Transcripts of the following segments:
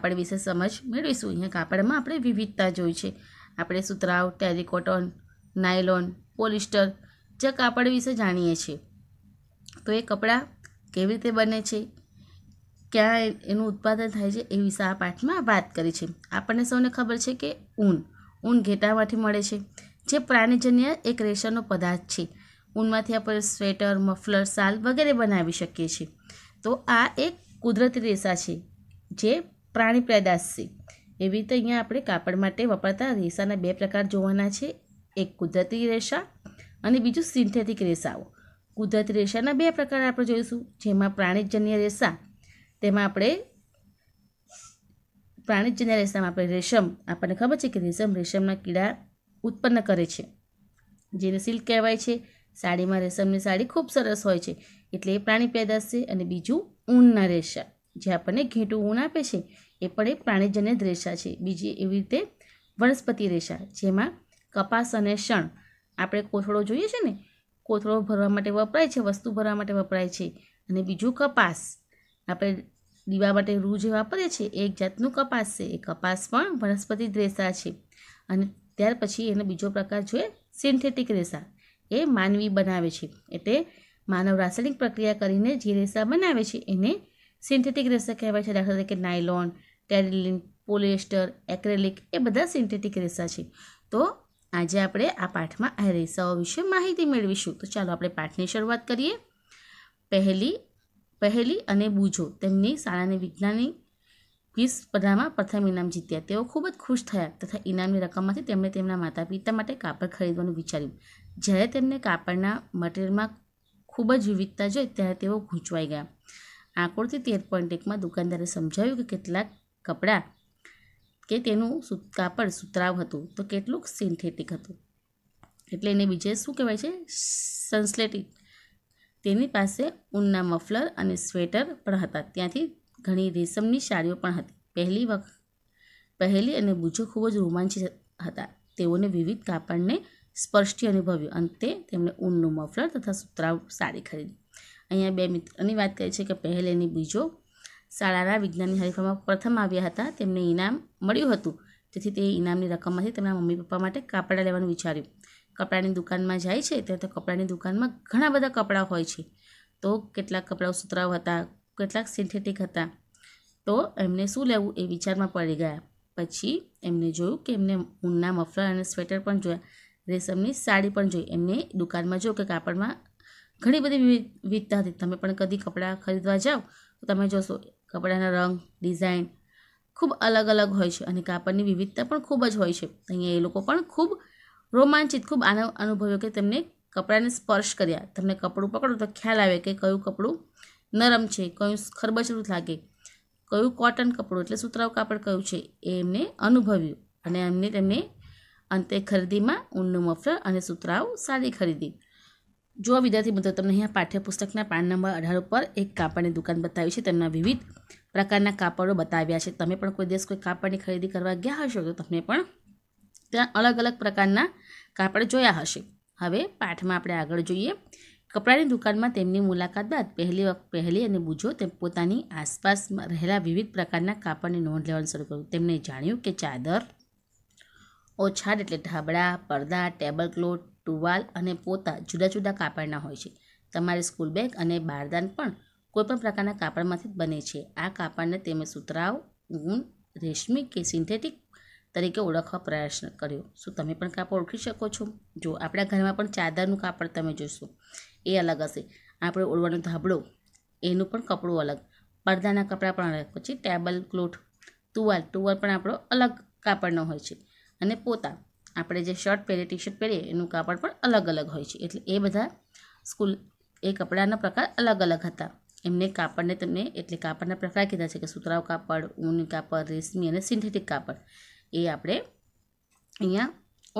કાપડ વિશે સમજ મેળવીશું અહીંયા કાપડમાં આપણે વિવિધતા જોઈ છે આપણે સુતરાવ ટેરિકોટોન નાયલોન પોલિસ્ટર જે કાપડ વિશે જાણીએ છીએ તો એ કપડાં કેવી રીતે બને છે ક્યાં એનું ઉત્પાદન થાય છે એ વિશે આ પાઠમાં વાત કરી છે આપણને સૌને ખબર છે કે ઊન ઊન ઘેટામાંથી મળે છે જે પ્રાણીજન્ય એક રેશમનો પદાર્થ છે ઊનમાંથી આપણે સ્વેટર મફલર શાલ વગેરે બનાવી શકીએ છીએ તો આ એક કુદરતી રેસા છે જે પ્રાણી પેદાશી એવી રીતે અહીંયા આપણે કાપડ માટે વપરાતા રેસાના બે પ્રકાર જોવાના છે એક કુદરતી રેસા અને બીજું સિન્થેટિક રેસાઓ કુદરતી રેસાના બે પ્રકાર આપણે જોઈશું જેમાં પ્રાણીજન્ય રેસા તેમાં આપણે પ્રાણીજન્ય રેસામાં આપણે રેશમ આપણને ખબર છે કે રેશમ રેશમના કીડા ઉત્પન્ન કરે છે જેને સિલ્ક કહેવાય છે સાડીમાં રેશમની સાડી ખૂબ સરસ હોય છે એટલે એ પ્રાણી પેદાશ છે અને બીજું ઊનના રેશા જે આપણને ઘેટું ઊન આપે છે એ પણ એક પ્રાણીજન્ય રેશા છે બીજી એવી રીતે વનસ્પતિ રેશા જેમાં કપાસ અને શણ આપણે કોથળો જોઈએ છે ને કોથળો ભરવા માટે વપરાય છે વસ્તુ ભરવા માટે વપરાય છે અને બીજું કપાસ આપણે દીવા માટે રૂ જે વાપરીએ છીએ એક જાતનું કપાસ છે એ કપાસ પણ વનસ્પતિ રેસા છે અને ત્યાર પછી એનો બીજો પ્રકાર છે સિન્થેટિક રેસા એ માનવી બનાવે છે એટલે માનવ રાસાયણિક પ્રક્રિયા કરીને જે રેસા બનાવે છે એને સિન્થેટિક રેસા કહેવાય છે દાખલા તરીકે નાયલોન ટેરિલિન પોલિએસ્ટર એક્રેલિક એ બધા સિન્થેટિક રેસા છે તો આજે આપણે આ પાઠમાં આ રેસાઓ વિશે માહિતી મેળવીશું તો ચાલો આપણે પાઠની શરૂઆત કરીએ પહેલી પહેલી અને બુજો તેમની શાળાની વિજ્ઞાનની ક્વિઝ સ્પર્ધામાં પ્રથમ ઇનામ જીત્યા તેઓ ખૂબ જ ખુશ થયા તથા ઇનામની રકમમાંથી તેમણે તેમના માતા પિતા માટે કાપડ ખરીદવાનું વિચાર્યું જ્યારે તેમને કાપડના મટીરિયલમાં ખૂબ જ વિવિધતા જોઈ ત્યારે તેઓ ગૂંચવાઈ ગયા આકૃતિ તેર પોઈન્ટ એકમાં દુકાનદારે સમજાવ્યું કે કેટલાક કપડાં કે તેનું કાપડ સુતરાવ હતું તો કેટલુંક સિન્થેટિક હતું એટલે એને બીજે શું કહેવાય છે સંસ્લેટિક તેની પાસે ઊનના મફલર અને સ્વેટર પણ હતા ત્યાંથી ઘણી રેશમની સાડીઓ પણ હતી પહેલી વખત પહેલી અને બુજો ખૂબ જ રોમાંચિત હતા તેઓને વિવિધ કાપડને સ્પર્શથી અનુભવ્યું અંતે તેમણે ઊનનું મફલર તથા સુતરાવ સાડી ખરીદી અહીંયા બે મિત્રની વાત કરી છે કે એની બીજો શાળાના વિજ્ઞાનની હરીફામાં પ્રથમ આવ્યા હતા તેમને ઇનામ મળ્યું હતું તેથી તે ઇનામની રકમમાંથી તેમના મમ્મી પપ્પા માટે કાપડાં લેવાનું વિચાર્યું કપડાની દુકાનમાં જાય છે ત્યાં તો કપડાંની દુકાનમાં ઘણા બધા કપડાં હોય છે તો કેટલાક કપડાઓ સુતરાવ હતા કેટલાક સિન્થેટિક હતા તો એમને શું લેવું એ વિચારમાં પડી ગયા પછી એમને જોયું કે એમને ઊનના મફલર અને સ્વેટર પણ જોયા રેશમની સાડી પણ જોઈ એમને દુકાનમાં જોયું કે કાપડમાં ઘણી બધી વિવિધતા હતી તમે પણ કદી કપડાં ખરીદવા જાઓ તો તમે જોશો કપડાના રંગ ડિઝાઇન ખૂબ અલગ અલગ હોય છે અને કાપડની વિવિધતા પણ ખૂબ જ હોય છે અહીંયા એ લોકો પણ ખૂબ રોમાંચિત ખૂબ આનંદ અનુભવ્યો કે તેમને કપડાને સ્પર્શ કર્યા તમને કપડું પકડો તો ખ્યાલ આવે કે કયું કપડું નરમ છે કયું ખરબચડું લાગે કયું કોટન કપડું એટલે સુતરાઉ કાપડ કયું છે એ એમને અનુભવ્યું અને એમને તેમને અંતે ખરીદીમાં ઊનનું મફલર અને સુતરાઉ સાડી ખરીદી જો વિદ્યાર્થી મિત્રો તમને અહીંયા પાઠ્યપુસ્તકના પાન નંબર અઢાર ઉપર એક કાપડની દુકાન બતાવી છે તેમના વિવિધ પ્રકારના કાપડો બતાવ્યા છે તમે પણ કોઈ દિવસ કોઈ કાપડની ખરીદી કરવા ગયા હશો તો તમે પણ ત્યાં અલગ અલગ પ્રકારના કાપડ જોયા હશે હવે પાઠમાં આપણે આગળ જોઈએ કપડાની દુકાનમાં તેમની મુલાકાત બાદ પહેલી વખત પહેલી અને બુજો તેમ પોતાની આસપાસમાં રહેલા વિવિધ પ્રકારના કાપડની નોંધ લેવાનું શરૂ કર્યું તેમણે જાણ્યું કે ચાદર ઓછાડ એટલે ઢાબળા પડદા ટેબલ ક્લોથ ટુવાલ અને પોતા જુદા જુદા કાપડના હોય છે તમારી સ્કૂલ બેગ અને બારદાન પણ કોઈપણ પ્રકારના કાપડમાંથી જ બને છે આ કાપડને તેમણે સુતરાવ ઊન રેશમી કે સિન્થેટિક તરીકે ઓળખવા પ્રયાસ કર્યો શું તમે પણ કાપડ ઓળખી શકો છો જો આપણા ઘરમાં પણ ચાદરનું કાપડ તમે જોશો એ અલગ હશે આપણે ઓળવાનો ધાબળો એનું પણ કપડું અલગ પડદાના કપડાં પણ અલગ પછી ટેબલ ક્લોથ ટુવાલ ટુવાલ પણ આપણો અલગ કાપડનો હોય છે અને પોતા આપણે જે શર્ટ પહેરીએ ટી શર્ટ પહેરીએ એનું કાપડ પણ અલગ અલગ હોય છે એટલે એ બધા સ્કૂલ એ કપડાના પ્રકાર અલગ અલગ હતા એમને કાપડને તમને એટલે કાપડના પ્રકાર કીધા છે કે સુતરાવ કાપડ ઊની કાપડ રેશમી અને સિન્થેટિક કાપડ એ આપણે અહીંયા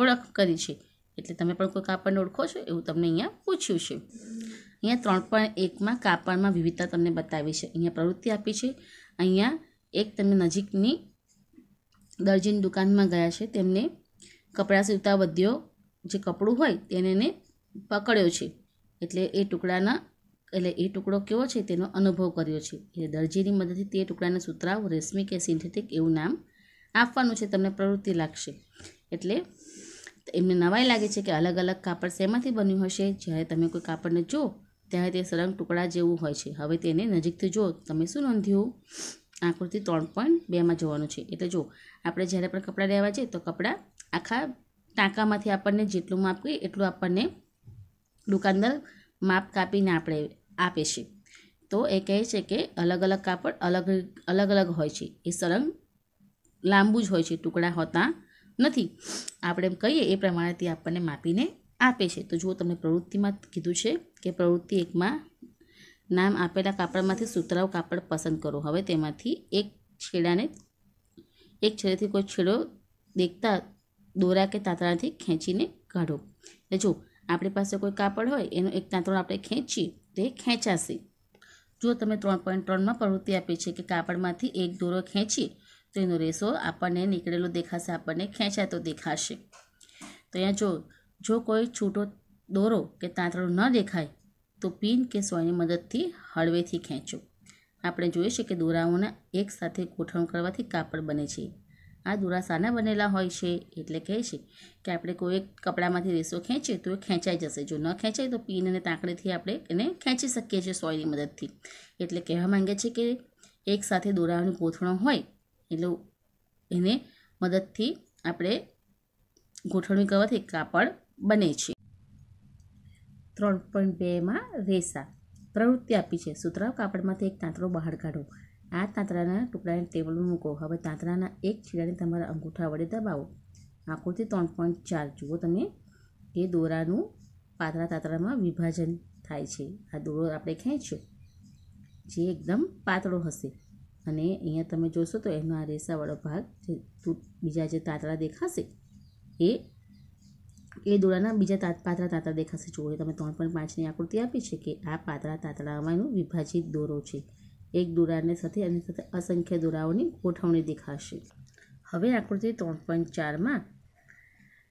ઓળખ કરી છે એટલે તમે પણ કોઈ કાપડને ઓળખો છો એવું તમને અહીંયા પૂછ્યું છે અહીંયા ત્રણ પણ એકમાં કાપડમાં વિવિધતા તમને બતાવી છે અહીંયા પ્રવૃત્તિ આપી છે અહીંયા એક તમને નજીકની દરજીની દુકાનમાં ગયા છે તેમને કપડાં સીવતા વધ્યો જે કપડું હોય તેને પકડ્યો છે એટલે એ ટુકડાના એટલે એ ટુકડો કેવો છે તેનો અનુભવ કર્યો છે એટલે દરજીની મદદથી તે ટુકડાના સુતરાવ રેશમી કે સિન્થેટિક એવું નામ આપવાનું છે તમને પ્રવૃત્તિ લાગશે એટલે એમને નવાઈ લાગે છે કે અલગ અલગ કાપડ શેમાંથી બન્યું હશે જ્યારે તમે કોઈ કાપડને જો ત્યારે તે સરંગ ટુકડા જેવું હોય છે હવે તેને નજીકથી જુઓ તમે શું નોંધ્યું આકૃતિ ત્રણ પોઈન્ટ બેમાં જોવાનું છે એટલે જો આપણે જ્યારે પણ કપડાં લેવા જઈએ તો કપડાં આખા ટાંકામાંથી આપણને જેટલું માપ કહીએ એટલું આપણને દુકાનદાર માપ કાપીને આપણે આપે છે તો એ કહે છે કે અલગ અલગ કાપડ અલગ અલગ અલગ હોય છે એ સરંગ લાંબુ જ હોય છે ટુકડા હોતા નથી આપણે એમ કહીએ એ પ્રમાણે તે આપણને માપીને આપે છે તો જો તમને પ્રવૃત્તિમાં કીધું છે કે પ્રવૃત્તિ એકમાં નામ આપેલા કાપડમાંથી સુતરાઉ કાપડ પસંદ કરો હવે તેમાંથી એક છેડાને એક છેડેથી કોઈ છેડો દેખતા દોરા કે તાંતણાથી ખેંચીને કાઢો એટલે જો આપણી પાસે કોઈ કાપડ હોય એનો એક તાંતણો આપણે ખેંચી તે ખેંચાશે જો તમે ત્રણ પોઈન્ટ ત્રણમાં પ્રવૃત્તિ આપી છે કે કાપડમાંથી એક દોરો ખેંચીએ તો એનો રેસો આપણને નીકળેલો દેખાશે આપણને ખેંચાતો દેખાશે તો અહીંયા જો જો કોઈ છૂટો દોરો કે તાંતણો ન દેખાય તો પિન કે સોયની મદદથી હળવેથી ખેંચો આપણે જોઈએ છે કે દોરાઓના એક સાથે ગોઠવણ કરવાથી કાપડ બને છે આ દોરા સાના બનેલા હોય છે એટલે કહે છે કે આપણે કોઈ એક કપડામાંથી રેસો ખેંચીએ તો એ ખેંચાઈ જશે જો ન ખેંચાય તો પીન અને તાંકડીથી આપણે એને ખેંચી શકીએ છીએ સોયની મદદથી એટલે કહેવા માંગે છે કે એક સાથે દોરાઓની ગોઠવણો હોય એટલે એને મદદથી આપણે ગોઠવણી કરવાથી કાપડ બને છે ત્રણ પોઈન્ટ બેમાં રેસા પ્રવૃત્તિ આપી છે સુતરાઉ કાપડમાંથી એક તાંતળો બહાર કાઢો આ તાંતળાના ટુકડાને ટેબલ મૂકો હવે તાંતળાના એક છેડાને તમારા અંગૂઠા વડે દબાવો આકૃતિ ત્રણ પોઈન્ટ ચાર જુઓ તમે એ દોરાનું પાતળા તાંતળામાં વિભાજન થાય છે આ દોરો આપણે ખેંચ્યો જે એકદમ પાતળો હશે અને અહીંયા તમે જોશો તો એનો આ રેસાવાળો ભાગ જે બીજા જે તાંતળા દેખાશે એ એ દોરાના બીજા તાત પાતળા તાતળા દેખાશે જુઓ તમે ત્રણ પોઈન્ટ પાંચની આકૃતિ આપી છે કે આ પાતળા તાતળામાં એનો વિભાજિત દોરો છે એક દોરાને સાથે અને સાથે અસંખ્ય દોરાઓની ગોઠવણી દેખાશે હવે આકૃતિ ત્રણ પોઈન્ટ ચારમાં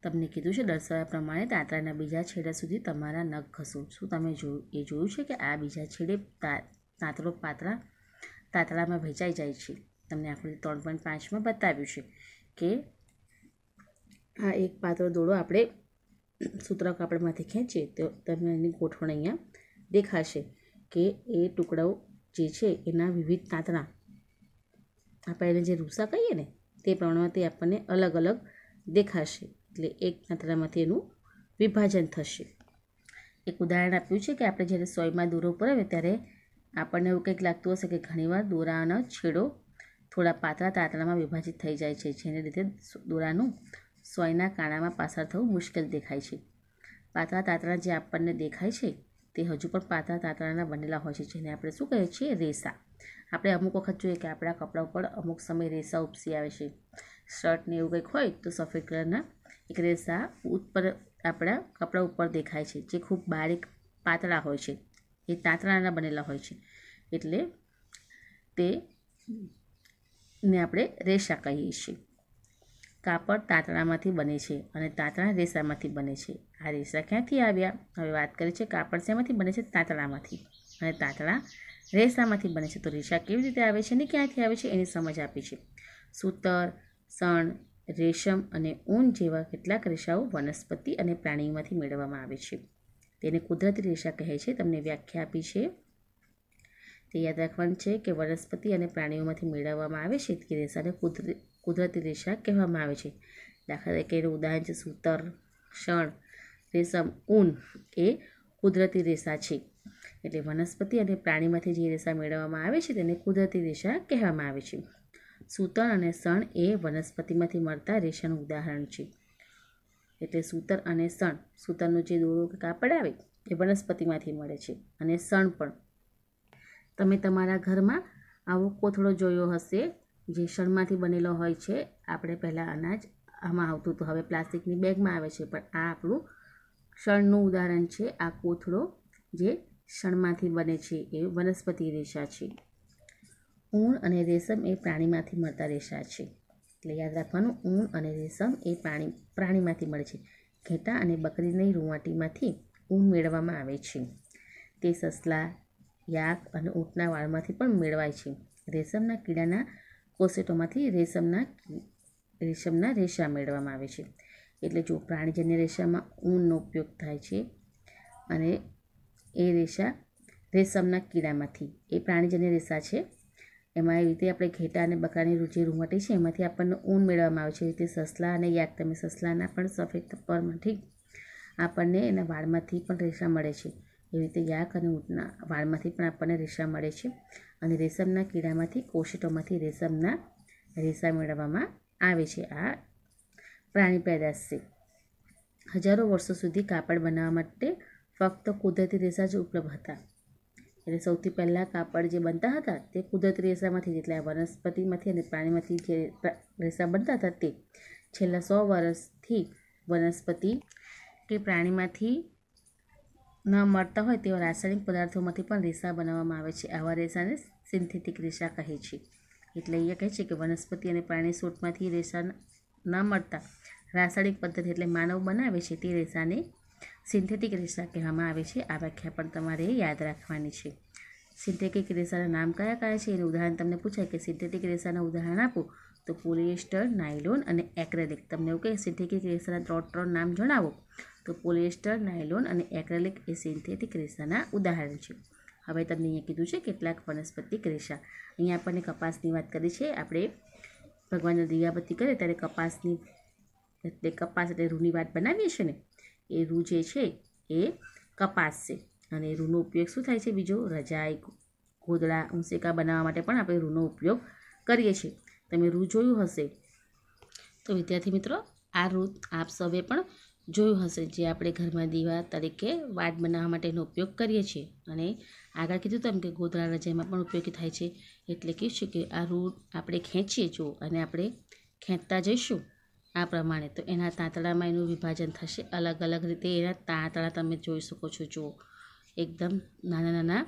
તમને કીધું છે દર્શાવ્યા પ્રમાણે તાંતરાના બીજા છેડા સુધી તમારા નખ ઘસો શું તમે જોયું એ જોયું છે કે આ બીજા છેડે તાંતરો પાતળા તાંતરામાં વેચાઈ જાય છે તમને આકૃતિ ત્રણ પોઈન્ટ પાંચમાં બતાવ્યું છે કે આ એક પાતળો દોડો આપણે સૂતરા કાપડમાંથી ખેંચીએ તો તમને એની ગોઠવણ અહીંયા દેખાશે કે એ ટુકડાઓ જે છે એના વિવિધ તાંતણા આપણે એને જે રૂસા કહીએ ને તે પ્રમાણમાં તે આપણને અલગ અલગ દેખાશે એટલે એક તાંતણામાંથી એનું વિભાજન થશે એક ઉદાહરણ આપ્યું છે કે આપણે જ્યારે સોયમાં દોરો પડાવે ત્યારે આપણને એવું કંઈક લાગતું હશે કે ઘણીવાર દોરાનો છેડો થોડા પાતળા તાતળામાં વિભાજિત થઈ જાય છે જેને લીધે દોરાનું સોયના કાણામાં પસાર થવું મુશ્કેલ દેખાય છે પાતળા તાતરા જે આપણને દેખાય છે તે હજુ પણ પાતળા તાતરાના બનેલા હોય છે જેને આપણે શું કહીએ છીએ રેસા આપણે અમુક વખત જોઈએ કે આપણા કપડા ઉપર અમુક સમય રેસા ઉપસી આવે છે શર્ટને એવું કંઈક હોય તો સફેદ કલરના એક રેસા ઉપર આપણા કપડા ઉપર દેખાય છે જે ખૂબ બારીક પાતળા હોય છે એ તાતરાના બનેલા હોય છે એટલે તે ને આપણે રેસા કહીએ છીએ કાપડ તાંતણામાંથી બને છે અને તાંતણા રેસામાંથી બને છે આ રેસા ક્યાંથી આવ્યા હવે વાત કરી છે કાપડ શેમાંથી બને છે તાંતણામાંથી અને તાંતણા રેસામાંથી બને છે તો રેસા કેવી રીતે આવે છે અને ક્યાંથી આવે છે એની સમજ આપી છે સૂતર સણ રેશમ અને ઊન જેવા કેટલાક રેસાઓ વનસ્પતિ અને પ્રાણીઓમાંથી મેળવવામાં આવે છે તેને કુદરતી રેસા કહે છે તમને વ્યાખ્યા આપી છે તે યાદ રાખવાનું છે કે વનસ્પતિ અને પ્રાણીઓમાંથી મેળવવામાં આવે છે તે રેસાને કુદરતી કુદરતી રેશા કહેવામાં આવે છે દાખલા તરીકે ઉદાહરણ છે સૂતર શણ રેશમ ઊન એ કુદરતી રેશા છે એટલે વનસ્પતિ અને પ્રાણીમાંથી જે રેશા મેળવવામાં આવે છે તેને કુદરતી રેશા કહેવામાં આવે છે સૂતર અને સણ એ વનસ્પતિમાંથી મળતા રેશાનું ઉદાહરણ છે એટલે સૂતર અને સણ સૂતરનું જે દોરો કે કાપડ આવે એ વનસ્પતિમાંથી મળે છે અને સણ પણ તમે તમારા ઘરમાં આવો કોથળો જોયો હશે જે શણમાંથી બનેલો હોય છે આપણે પહેલાં અનાજ આમાં આવતું હતું હવે પ્લાસ્ટિકની બેગમાં આવે છે પણ આ આપણું શણનું ઉદાહરણ છે આ કોથળો જે શણમાંથી બને છે એ વનસ્પતિ રેશા છે ઊન અને રેશમ એ પ્રાણીમાંથી મળતા રેશા છે એટલે યાદ રાખવાનું ઊન અને રેશમ એ પ્રાણી પ્રાણીમાંથી મળે છે ઘેટા અને બકરીની રૂંવાટીમાંથી ઊન મેળવવામાં આવે છે તે સસલા યાક અને ઊંટના વાળમાંથી પણ મેળવાય છે રેશમના કીડાના ઓસેટોમાંથી રેશમના રેશમના રેશા મેળવવામાં આવે છે એટલે જો પ્રાણીજન્ય રેશામાં ઊનનો ઉપયોગ થાય છે અને એ રેશા રેશમના કીડામાંથી એ પ્રાણીજન્ય રેશા છે એમાં એવી રીતે આપણે ઘેટા અને બકરાની રૂચિ રૂંવાટી છે એમાંથી આપણને ઊન મેળવવામાં આવે છે એ રીતે સસલા અને યાક તમે સસલાના પણ સફેદ પરમાંથી આપણને એના વાળમાંથી પણ રેશા મળે છે એવી રીતે યાક અને ઊંટના વાળમાંથી પણ આપણને રેશા મળે છે અને રેશમના કીડામાંથી કોશિટોમાંથી રેશમના રેસા મેળવવામાં આવે છે આ પ્રાણી પેદાશ છે હજારો વર્ષો સુધી કાપડ બનાવવા માટે ફક્ત કુદરતી રેસા જ ઉપલબ્ધ હતા એટલે સૌથી પહેલાં કાપડ જે બનતા હતા તે કુદરતી રેસામાંથી એટલે આ વનસ્પતિમાંથી અને પ્રાણીમાંથી જે રેસા બનતા હતા તે છેલ્લા સો વર્ષથી વનસ્પતિ કે પ્રાણીમાંથી ન મળતા હોય તેવા રાસાયણિક પદાર્થોમાંથી પણ રેસા બનાવવામાં આવે છે આવા રેસાને સિન્થેટિક રેસા કહે છે એટલે એ કહે છે કે વનસ્પતિ અને પ્રાણી સૂટમાંથી રેસા ન મળતા રાસાયણિક પદ્ધતિ એટલે માનવ બનાવે છે તે રેસાને સિન્થેટિક રેસા કહેવામાં આવે છે આ વ્યાખ્યા પણ તમારે યાદ રાખવાની છે સિન્થેટિક રેસાના નામ કયા કયા છે એનું ઉદાહરણ તમને પૂછાય કે સિન્થેટિક રેસાના ઉદાહરણ આપો તો પોલિએસ્ટર નાયલોન અને એક્રેલિક તમને એવું કહે સિન્થેટિક રેસાના ત્રણ ત્રણ નામ જણાવો તો પોલિએસ્ટર નાયલોન અને એક્રેલિક એ સિન્થેટિક રેસાના ઉદાહરણ છે હવે તમને અહીંયા કીધું છે કેટલાક વનસ્પતિક રેસા અહીંયા આપણને કપાસની વાત કરી છે આપણે ભગવાનને દિવાબત્તી કરે ત્યારે કપાસની એટલે કપાસ એટલે રૂની વાત બનાવીએ છીએ ને એ રૂ જે છે એ કપાસ છે અને રૂનો ઉપયોગ શું થાય છે બીજો રજાઈ ગોદળા ઊંસેકા બનાવવા માટે પણ આપણે રૂનો ઉપયોગ કરીએ છીએ તમે રૂ જોયું હશે તો વિદ્યાર્થી મિત્રો આ રૂ આપ સૌએ પણ જોયું હશે જે આપણે ઘરમાં દીવા તરીકે વાટ બનાવવા માટેનો ઉપયોગ કરીએ છીએ અને આગળ કીધું તેમ કે ગોધરા રજાઈમાં પણ ઉપયોગી થાય છે એટલે કે છે કે આ રૂટ આપણે ખેંચીએ જો અને આપણે ખેંચતા જઈશું આ પ્રમાણે તો એના તાંતળામાં એનું વિભાજન થશે અલગ અલગ રીતે એના તાંતળા તમે જોઈ શકો છો જુઓ એકદમ નાના નાના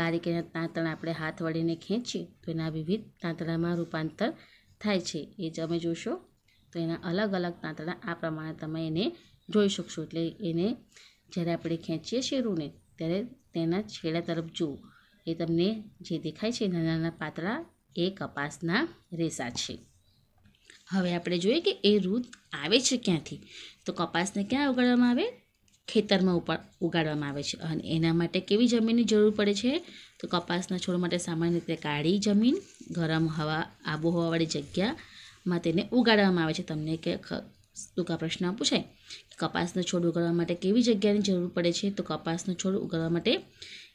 બારીક એના તાંતણા આપણે હાથ વળીને ખેંચીએ તો એના વિવિધ તાંતળામાં રૂપાંતર થાય છે એ જ તમે જોશો તો એના અલગ અલગ તાંતળા આ પ્રમાણે તમે એને જોઈ શકશો એટલે એને જ્યારે આપણે ખેંચીએ શેરુને ત્યારે તેના છેડા તરફ જુઓ એ તમને જે દેખાય છે નાના નાના પાતળા એ કપાસના રેસા છે હવે આપણે જોઈએ કે એ રૂદ આવે છે ક્યાંથી તો કપાસને ક્યાં ઉગાડવામાં આવે ખેતરમાં ઉગાડવામાં આવે છે અને એના માટે કેવી જમીનની જરૂર પડે છે તો કપાસના છોડ માટે સામાન્ય રીતે કાળી જમીન ગરમ હવા આબોહવાવાળી જગ્યામાં તેને ઉગાડવામાં આવે છે તમને કે ટૂંકા પ્રશ્ન પૂછાય કપાસનો છોડ ઉગાડવા માટે કેવી જગ્યાની જરૂર પડે છે તો કપાસનો છોડ ઉગાડવા માટે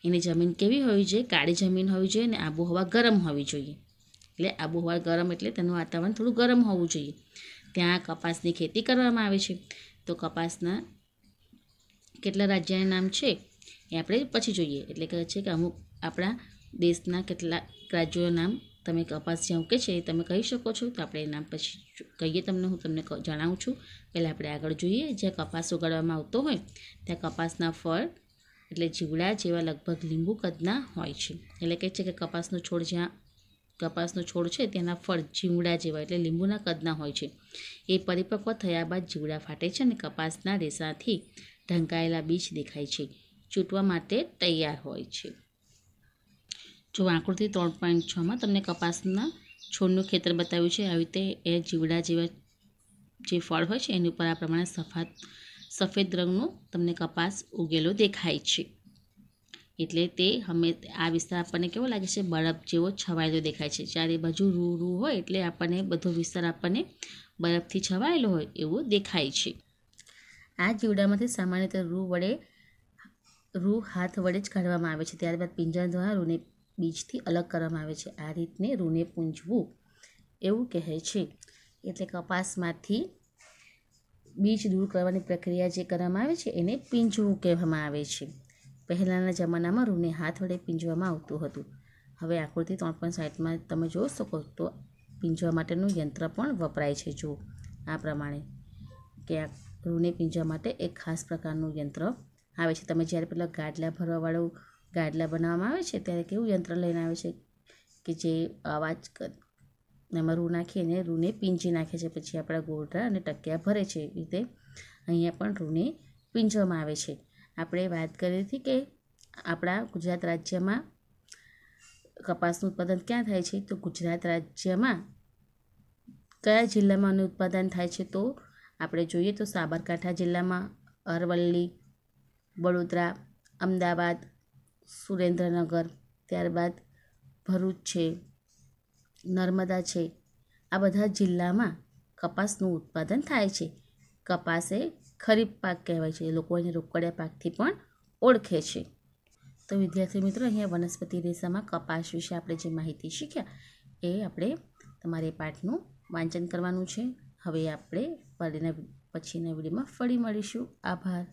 એની જમીન કેવી હોવી જોઈએ કાળી જમીન હોવી જોઈએ અને આબોહવા ગરમ હોવી જોઈએ એટલે આબોહવા ગરમ એટલે તેનું વાતાવરણ થોડું ગરમ હોવું જોઈએ ત્યાં કપાસની ખેતી કરવામાં આવે છે તો કપાસના કેટલા રાજ્યના નામ છે એ આપણે પછી જોઈએ એટલે કહે છે કે અમુક આપણા દેશના કેટલાક રાજ્યોનું નામ તમે કપાસ ઝાંકે છે એ તમે કહી શકો છો તો આપણે એના પછી કહીએ તમને હું તમને જણાવું છું પહેલાં આપણે આગળ જોઈએ જ્યાં કપાસ ઉગાડવામાં આવતો હોય ત્યાં કપાસના ફળ એટલે જીવડા જેવા લગભગ લીંબુ કદના હોય છે એટલે કહે છે કે કપાસનો છોડ જ્યાં કપાસનો છોડ છે તેના ફળ જીવડા જેવા એટલે લીંબુના કદના હોય છે એ પરિપક્વ થયા બાદ જીવડા ફાટે છે અને કપાસના રેસાથી ઢંકાયેલા બીજ દેખાય છે ચૂંટવા માટે તૈયાર હોય છે જો આકૃતિ ત્રણ પોઈન્ટ છમાં તમને કપાસના છોડનું ખેતર બતાવ્યું છે આવી રીતે એ જીવડા જેવા જે ફળ હોય છે એની ઉપર આ પ્રમાણે સફાદ સફેદ રંગનો તમને કપાસ ઉગેલો દેખાય છે એટલે તે હમે આ વિસ્તાર આપણને કેવો લાગે છે બરફ જેવો છવાયેલો દેખાય છે ચારે બાજુ રૂ રૂ હોય એટલે આપણને બધો વિસ્તાર આપણને બરફથી છવાયેલો હોય એવો દેખાય છે આ જીવડામાંથી સામાન્ય રીતે રૂ વડે રૂ હાથ વડે જ કાઢવામાં આવે છે ત્યારબાદ પિંજર દ્વારા રૂને બીજથી અલગ કરવામાં આવે છે આ રીતને રૂને પૂંજવું એવું કહે છે એટલે કપાસમાંથી બીજ દૂર કરવાની પ્રક્રિયા જે કરવામાં આવે છે એને પીંજવું કહેવામાં આવે છે પહેલાંના જમાનામાં રૂને હાથ વડે પીંજવામાં આવતું હતું હવે આકૃતિ ત્રણ પોઈન્ટ સાઠમાં તમે જોઈ શકો તો પીંજવા માટેનું યંત્ર પણ વપરાય છે જુઓ આ પ્રમાણે કે આ રૂને પીંજવા માટે એક ખાસ પ્રકારનું યંત્ર આવે છે તમે જ્યારે પેલા ગાડલા ભરવાવાળું ગાડલા બનાવવામાં આવે છે ત્યારે કેવું યંત્ર લઈને આવે છે કે જે અવાજ એમાં રૂ નાખીએ નાખીને રૂને પીંજી નાખે છે પછી આપણા ગોરડા અને ટકિયા ભરે છે એ રીતે અહીંયા પણ રૂને પીંજવામાં આવે છે આપણે વાત કરી હતી કે આપણા ગુજરાત રાજ્યમાં કપાસનું ઉત્પાદન ક્યાં થાય છે તો ગુજરાત રાજ્યમાં કયા જિલ્લામાં આનું ઉત્પાદન થાય છે તો આપણે જોઈએ તો સાબરકાંઠા જિલ્લામાં અરવલ્લી વડોદરા અમદાવાદ સુરેન્દ્રનગર ત્યારબાદ ભરૂચ છે નર્મદા છે આ બધા જિલ્લામાં કપાસનું ઉત્પાદન થાય છે કપાસ એ ખરીફ પાક કહેવાય છે લોકો એને રોકડિયા પાકથી પણ ઓળખે છે તો વિદ્યાર્થી મિત્રો અહીંયા વનસ્પતિ રેસામાં કપાસ વિશે આપણે જે માહિતી શીખ્યા એ આપણે તમારે પાઠનું વાંચન કરવાનું છે હવે આપણે ફરીના પછીના વિડીયોમાં ફરી મળીશું આભાર